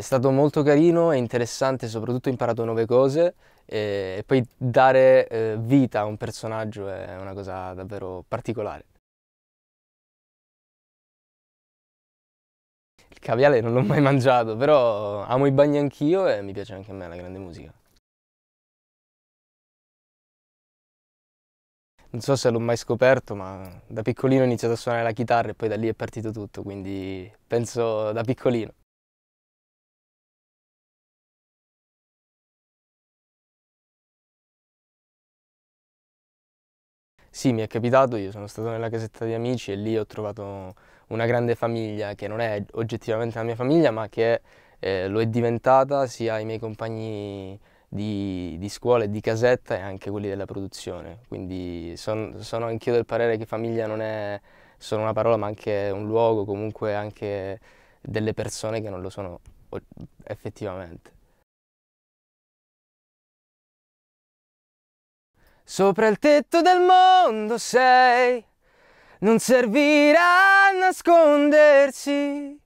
È stato molto carino e interessante, soprattutto ho imparato nuove cose e, poi dare eh, vita a un personaggio è una cosa davvero particolare. Il caviale non l'ho mai mangiato, però amo i bagni anch'io e mi piace anche a me la grande musica. non so se l'ho mai scoperto, ma da piccolino ho iniziato a suonare la chitarra e poi da lì è partito tutto, quindi penso da piccolino. Sì, mi è capitato, io sono stato nella casetta di amici e lì ho trovato una grande famiglia che non è oggettivamente la mia famiglia ma che eh, lo è diventata sia i miei compagni di, di, scuola e di casetta e anche quelli della produzione. Quindi son, sono anch'io del parere che famiglia non è solo una parola ma anche un luogo, comunque anche delle persone che non lo sono effettivamente. Sopra il tetto del mondo sei, non servirà a nascondersi.